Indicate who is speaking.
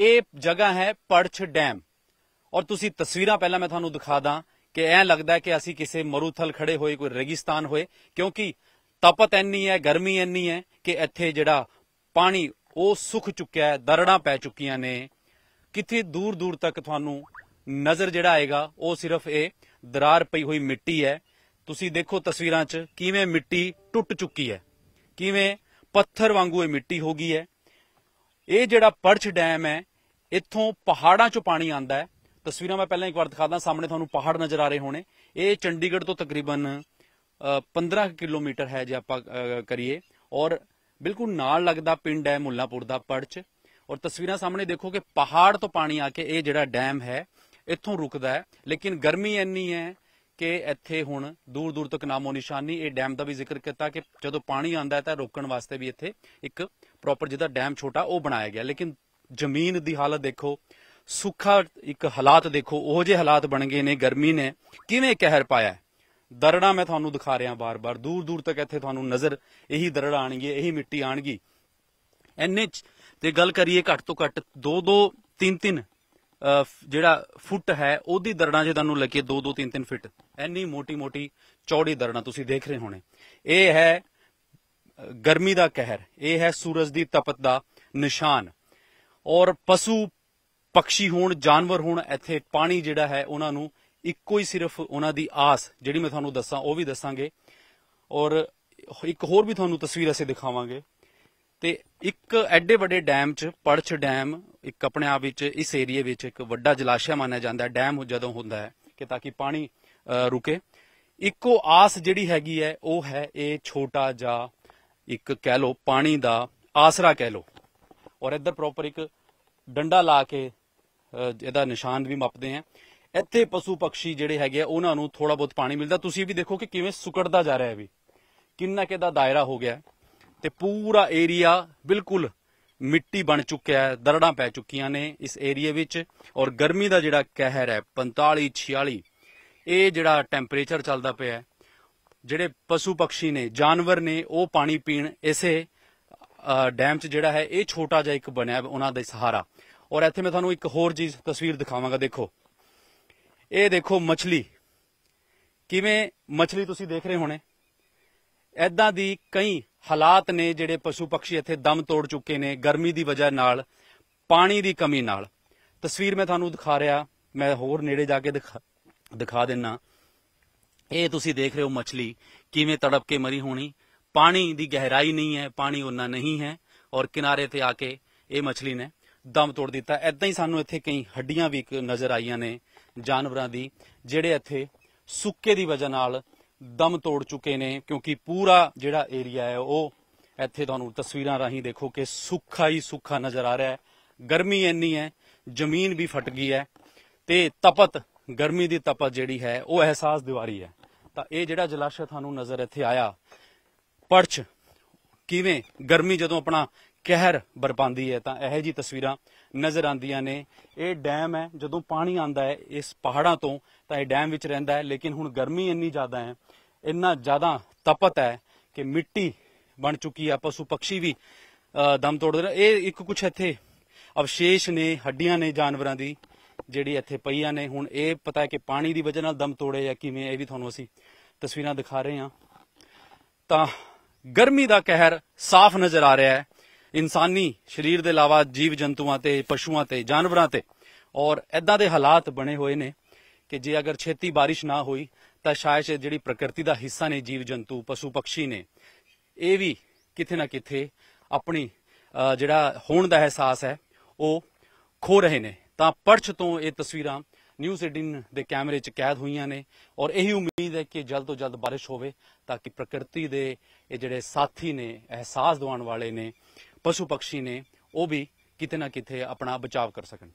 Speaker 1: ਇਹ ਜਗ੍ਹਾ ਹੈ ਪੜਛ ਡੈਮ ਔਰ ਤੁਸੀਂ ਤਸਵੀਰਾਂ ਪਹਿਲਾਂ ਮੈਂ ਤੁਹਾਨੂੰ ਦਿਖਾ ਦਾਂ ਕਿ ਐ ਲੱਗਦਾ ਕਿ ਅਸੀਂ ਕਿਸੇ ਮਰੂਥਲ ਖੜੇ ਹੋਏ ਕੋਈ ਰੇਗਿਸਤਾਨ ਹੋਏ ਕਿਉਂਕਿ ਤਪਤ ਇੰਨੀ ਹੈ ਗਰਮੀ ਇੰਨੀ ਹੈ ਕਿ ਇੱਥੇ ਜਿਹੜਾ ਪਾਣੀ ਉਹ ਸੁੱਕ ਚੁੱਕਿਆ ਹੈ ਦਰੜਾਂ ਪੈ ਚੁੱਕੀਆਂ ਨੇ ਕਿਥੇ ਦੂਰ ਦੂਰ ਤੱਕ ਤੁਹਾਨੂੰ ਨਜ਼ਰ ਜਿਹੜਾ ਆਏਗਾ ਉਹ ਸਿਰਫ ਇਹ ਦਰਾਰ ਪਈ ਹੋਈ ਮਿੱਟੀ ਹੈ ਤੁਸੀਂ ਦੇਖੋ ਤਸਵੀਰਾਂ 'ਚ ਕਿਵੇਂ ਮਿੱਟੀ ਟੁੱਟ ਚੁੱਕੀ ਹੈ ਕਿਵੇਂ ਪੱਥਰ ਵਾਂਗੂ ਇਹ ਮਿੱਟੀ ਹੋ ਗਈ ਹੈ ਇਹ ਜਿਹੜਾ ਪਰਛ ਡੈਮ ਹੈ ਇੱਥੋਂ ਪਹਾੜਾਂ ਚੋਂ ਪਾਣੀ ਆਂਦਾ ਹੈ ਤਸਵੀਰਾਂ ਮੈਂ ਪਹਿਲਾਂ ਇੱਕ ਵਾਰ ਦਿਖਾਦਾ ਸਾਹਮਣੇ ਤੁਹਾਨੂੰ ਪਹਾੜ ਨਜ਼ਰ ਆ ਰਹੇ ਹੋਣੇ ਇਹ ਚੰਡੀਗੜ੍ਹ ਤੋਂ ਤਕਰੀਬਨ 15 ਕਿਲੋਮੀਟਰ ਹੈ ਜੇ ਆਪਾਂ ਕਰੀਏ ਔਰ ਬਿਲਕੁਲ ਨਾਲ ਲੱਗਦਾ ਪਿੰਡ ਹੈ ਮੁੱਲਾਪੁਰ ਦਾ ਪਰਛ ਔਰ ਤਸਵੀਰਾਂ ਸਾਹਮਣੇ ਦੇਖੋ ਕਿ ਪਹਾੜ ਤੋਂ ਪਾਣੀ ਆ ਕੇ ਇਹ ਜਿਹੜਾ ਡੈਮ ਹੈ ਇੱਥੋਂ ਰੁਕਦਾ ਹੈ ਲੇਕਿਨ ਗਰਮੀ ਇੰਨੀ ਹੈ ਕਿ ਇੱਥੇ ਹੁਣ ਦੂਰ ਦੂਰ ਤੱਕ ਨਾਮੋ ਨਿਸ਼ਾਨੀ ਇਹ ਡੈਮ ਦਾ ਵੀ ਜ਼ਿਕਰ ਕੀਤਾ ਕਿ ਜਦੋਂ ਪਾਣੀ ਆਂਦਾ ਹੈ ਤਾਂ ਰੋਕਣ ਵਾਸਤੇ ਵੀ ਇੱਥੇ ਇੱਕ ਪ੍ਰੋਪਰ ਜਿਹਦਾ ਡੈਮ ਛੋਟਾ ਉਹ ਬਣਾਇਆ ਗਿਆ ਲੇਕਿਨ ਜ਼ਮੀਨ ਦੀ ਹਾਲਤ ਦੇਖੋ ਸੁੱਖਾ ਇੱਕ ਹਾਲਾਤ ਦੇਖੋ ਉਹ ਜੇ ਹਾਲਾਤ ਬਣ ਗਏ ਨੇ ਗਰਮੀ ਨੇ ਕਿਵੇਂ ਕਹਿਰ ਪਾਇਆ ਦਰੜਾ ਮੈਂ ਤੁਹਾਨੂੰ ਦਿਖਾ ਰਿਹਾ ਬਾਰ-ਬਾਰ ਦੂਰ ਦੂਰ ਤੱਕ ਇੱਥੇ ਤੁਹਾਨੂੰ ਨਜ਼ਰ ਇਹੀ ਦਰੜ ਆਣਗੇ ਇਹੀ ਮਿੱਟੀ ਆਣਗੀ ਐਨਐਚ ਤੇ ਗੱਲ ਕਰੀਏ ਘੱਟ ਤੋਂ ਘੱਟ 2-2 3-3 ਜਿਹੜਾ ਫੁੱਟ ਹੈ ਉਹਦੀ ਦਰੜਾਂ ਜੇ ਤੁਹਾਨੂੰ ਲੱਗੇ 2 2 3 3 ਫੁੱਟ ਐਨੀ ਮੋਟੀ ਮੋਟੀ ਚੌੜੀ ਦਰੜਾਂ ਤੁਸੀਂ ਦੇਖ ਰਹੇ ਹੋਣੇ ਇਹ ਹੈ ਗਰਮੀ ਦਾ ਕਹਿਰ ਇਹ ਹੈ ਸੂਰਜ ਦੀ ਤਪਤ ਦਾ ਨਿਸ਼ਾਨ ਔਰ ਪਸ਼ੂ ਪੰਛੀ ਹੋਣ ਜਾਨਵਰ ਹੋਣ ਇੱਥੇ ਪਾਣੀ ਜਿਹੜਾ ਹੈ ਉਹਨਾਂ ਨੂੰ ਇੱਕੋ ਹੀ ਸਿਰਫ ਉਹਨਾਂ ਦੀ ਆਸ ਜਿਹੜੀ ਮੈਂ ਤੁਹਾਨੂੰ ਦੱਸਾਂ ਉਹ ਵੀ ਦੱਸਾਂਗੇ ਔਰ ਇੱਕ ਹੋਰ ਵੀ ਤੁਹਾਨੂੰ ਤਸਵੀਰ ਅਸੀਂ ਦਿਖਾਵਾਂਗੇ ਤੇ ਇੱਕ ਐਡੇ ਵੱਡੇ ਡੈਮ 'ਚ ਪੜਛ ਡੈਮ ਇੱਕ ਆਪਣੇ ਆਪ ਵਿੱਚ ਇਸ ਏਰੀਏ ਵਿੱਚ ਇੱਕ ਵੱਡਾ ਜਲਾਸ਼ਯ ਮੰਨਿਆ ਜਾਂਦਾ ਹੈ ਡੈਮ ਜਦੋਂ ਹੁੰਦਾ ਹੈ ਕਿ ਤਾਂ ਕਿ ਪਾਣੀ ਰੁਕੇ ਇੱਕੋ ਆਸ ਜਿਹੜੀ ਹੈਗੀ ਹੈ ਉਹ ਹੈ ਇਹ ਛੋਟਾ ਜਾਂ ਇੱਕ ਕਹਿ ਲੋ ਪਾਣੀ ਦਾ ਆਸਰਾ ਕਹਿ ਲੋ ਔਰ ਇੱਧਰ ਪ੍ਰੋਪਰ ਇੱਕ ਡੰਡਾ ਲਾ ਕੇ ਇਹਦਾ ਨਿਸ਼ਾਨ ਵੀ ਮੱਪਦੇ ਆ ਇੱਥੇ ਪਸ਼ੂ ਪੰਛੀ ਜਿਹੜੇ ਹੈਗੇ ਆ ਉਹਨਾਂ ਨੂੰ ਥੋੜਾ ਬਹੁਤ ਪਾਣੀ ਮਿਲਦਾ ਤੁਸੀਂ ਵੀ ਦੇਖੋ ਕਿ ਕਿਵੇਂ ਸੁਕੜਦਾ ਜਾ ਰਿਹਾ ਹੈ ਵੀ ਕਿੰਨਾ ਕਿਦਾ ਦਾਇਰਾ ਹੋ ਗਿਆ ਤੇ ਪੂਰਾ ਏਰੀਆ ਬਿਲਕੁਲ ਮਿੱਟੀ ਬਣ ਚੁੱਕਿਆ ਹੈ ਦਰੜਾਂ ਪੈ ਚੁੱਕੀਆਂ ਨੇ ਇਸ ਏਰੀਆ ਵਿੱਚ ਔਰ ਗਰਮੀ ਦਾ ਜਿਹੜਾ ਕਹਿਰ ਹੈ 45 46 ਇਹ ਜਿਹੜਾ ਟੈਂਪਰੇਚਰ ਚੱਲਦਾ ਪਿਆ ਹੈ ਜਿਹੜੇ ਪਸ਼ੂ ਪਕਸ਼ੀ ਨੇ ਜਾਨਵਰ ਨੇ ਉਹ ਪਾਣੀ ਪੀਣ ਇਸੇ ਡੈਮ 'ਚ ਜਿਹੜਾ ਹੈ ਇਹ ਛੋਟਾ ਜਿਹਾ ਇੱਕ ਬਣਿਆ ਉਹਨਾਂ ਦੇ ਸਹਾਰਾ ਔਰ ਇੱਥੇ ਮੈਂ ਤੁਹਾਨੂੰ ਇੱਕ ਹੋਰ ਚੀਜ਼ ਤਸਵੀਰ ਦਿਖਾਵਾਂਗਾ ਦੇਖੋ ਇਹ ਦੇਖੋ ਮੱਛਲੀ ਕਿਵੇਂ ਮੱਛਲੀ ਤੁਸੀਂ ਦੇਖ ਰਹੇ ਹੋਣੇ ਐਦਾਂ ਦੀ ਕਈ ਹਾਲਾਤ ਨੇ ਜਿਹੜੇ ਪਸ਼ੂ ਪਕਸ਼ੀ ਇੱਥੇ ਦਮ ਤੋੜ ਚੁੱਕੇ ਨੇ ਗਰਮੀ ਦੀ ਵਜ੍ਹਾ ਨਾਲ ਪਾਣੀ ਦੀ ਕਮੀ ਨਾਲ ਤਸਵੀਰ ਮੈਂ ਤੁਹਾਨੂੰ ਦਿਖਾ ਰਿਹਾ ਮੈਂ ਹੋਰ ਨੇੜੇ ਜਾ ਕੇ ਦਿਖਾ ਦਿੰਨਾ ਇਹ ਤੁਸੀਂ ਦੇਖ ਰਹੇ ਹੋ ਮੱਛਲੀ ਕਿਵੇਂ ਤੜਪ ਕੇ ਮਰੀ ਹੋਣੀ ਪਾਣੀ ਦੀ ਗਹਿਰਾਈ ਨਹੀਂ ਹੈ ਪਾਣੀ ਉਹਨਾਂ ਨਹੀਂ ਹੈ ਔਰ ਕਿਨਾਰੇ ਤੇ ਆ ਕੇ ਇਹ ਮੱਛਲੀ ਨੇ ਦਮ ਤੋੜ ਦਿੱਤਾ ਐਦਾਂ ਹੀ ਸਾਨੂੰ ਇੱਥੇ ਕਈ ਹੱਡੀਆਂ ਵੀ ਨਜ਼ਰ ਆਈਆਂ ਨੇ ਜਾਨਵਰਾਂ ਦੀ ਜਿਹੜੇ ਇੱਥੇ ਸੁੱਕੇ ਦੀ ਵਜ੍ਹਾ ਨਾਲ ਦਮ ਤੋੜ ਚੁੱਕੇ ਨੇ ਕਿਉਂਕਿ ਪੂਰਾ ਜਿਹੜਾ ਏਰੀਆ ਹੈ ਉਹ ਇੱਥੇ ਤੁਹਾਨੂੰ ਤਸਵੀਰਾਂ ਰਾਹੀਂ ਦੇਖੋ ਕਿ ਸੁੱਖਾ ਹੀ ਸੁੱਖਾ ਨਜ਼ਰ ਆ ਰਿਹਾ ਹੈ ਗਰਮੀ ਇੰਨੀ ਹੈ ਜ਼ਮੀਨ ਵੀ ਫਟ ਗਈ ਹੈ ਤੇ ਤਪਤ ਗਰਮੀ ਦੀ ਤਪਤ ਜਿਹੜੀ ਹੈ ਉਹ ਅਹਿਸਾਸ ਦਿਵਾਰੀ ਹੈ ਤਾਂ ਇਹ ਜਿਹੜਾ ਜਲਾਸ਼ਾ ਤੁਹਾਨੂੰ ਨਜ਼ਰ ਇੱਥੇ ਆਇਆ ਪਰਚ ਕਿਵੇਂ ਗਰਮੀ ਜਦੋਂ ਆਪਣਾ ਕਹਿਰ ਬਰਪਾਉਂਦੀ ਹੈ ਤਾਂ ਇਹੋ ਜੀ ਤਸਵੀਰਾਂ ਨਜ਼ਰ ਆਉਂਦੀਆਂ ਨੇ ਇਹ ਡੈਮ ਹੈ ਜਦੋਂ ਪਾਣੀ ਆਂਦਾ ਹੈ ਇਸ ਪਹਾੜਾਂ ਤੋਂ ਤਾਂ ਇਹ ਡੈਮ ਵਿੱਚ ਰਹਿੰਦਾ ਹੈ ਲੇਕਿਨ ਹੁਣ ਗਰਮੀ ਇੰਨੀ ਜ਼ਿਆਦਾ ਹੈ ਇੰਨਾ ਜ਼ਿਆਦਾ ਤਪਤ ਹੈ ਕਿ ਮਿੱਟੀ ਬਣ ਚੁੱਕੀ ਹੈ ਪਸ਼ੂ ਪੰਛੀ ਵੀ ਦਮ ਤੋੜਦੇ ਨੇ ਇਹ ਇੱਕ ਕੁਛ ਇੱਥੇ ਅਵਸ਼ੇਸ਼ ਨੇ ਹੱਡੀਆਂ ਨੇ ਜਾਨਵਰਾਂ ਦੀ ਜਿਹੜੀ ਇੱਥੇ ਪਈਆਂ ਨੇ ਹੁਣ ਇਹ ਪਤਾ ਹੈ ਕਿ ਪਾਣੀ ਦੀ ਵਜ੍ਹਾ ਨਾਲ ਦਮ ਤੋੜੇ ਜਾਂ ਕਿਵੇਂ ਇਹ ਵੀ ਤੁਹਾਨੂੰ ਅਸੀਂ ਤਸਵੀਰਾਂ ਦਿਖਾ ਰਹੇ ਹਾਂ ਤਾਂ ਗਰਮੀ ਦਾ ਕਹਿਰ ਸਾਫ਼ ਨਜ਼ਰ ਆ ਰਿਹਾ ਹੈ ਇਨਸਾਨੀ ਸਰੀਰ ਦੇ ਇਲਾਵਾ ਜੀਵ ਜੰਤੂਆਂ ਤੇ ਪਸ਼ੂਆਂ ਤੇ ਜਾਨਵਰਾਂ ਤੇ ਔਰ ਐਦਾਂ ਦੇ ਹਾਲਾਤ ਬਣੇ ਹੋਏ ਨੇ ਕਿ ਜੇ ਅਗਰ ਛੇਤੀ بارش ਨਾ ਹੋਈ ਤਾਂ ਸ਼ਾਇਦ ਜਿਹੜੀ ਪ੍ਰਕਿਰਤੀ ਦਾ ਹਿੱਸਾ ਨੇ ਜੀਵ ਜੰਤੂ ਪਸ਼ੂ ਪਕਸ਼ੀ ਨੇ ਇਹ ਵੀ ਕਿਥੇ ਨਾ ਕਿਥੇ ਆਪਣੀ ਜਿਹੜਾ ਹੋਣ ਦਾ ਅਹਿਸਾਸ ਹੈ ਉਹ ਖੋ ਰਹੇ ਨੇ ਤਾਂ ਪਰਛ ਤੋਂ ਇਹ ਤਸਵੀਰਾਂ ਨਿਊ ਸਿਟੀ ਦੇ ਕੈਮਰੇ 'ਚ ਕੈਦ ਹੋਈਆਂ ਨੇ ਔਰ ਇਹੀ ਉਮੀਦ ਹੈ ਕਿ ਜਲਦ ਤੋਂ ਜਲਦ بارش ਹੋਵੇ ਤਾਂ ਕਿ ਪ੍ਰਕਿਰਤੀ ਦੇ ਇਹ ਜਿਹੜੇ ਸਾਥੀ ਨੇ ਅਹਿਸਾਸ ਦਿਵਾਉਣ ਵਾਲੇ ਨੇ ਪਸ਼ੂ ਪੰਛੀ ਨੇ ਉਹ ਵੀ ਕਿਤੇ ਨਾ ਕਿਤੇ ਆਪਣਾ ਬਚਾਅ ਕਰ ਸਕਣ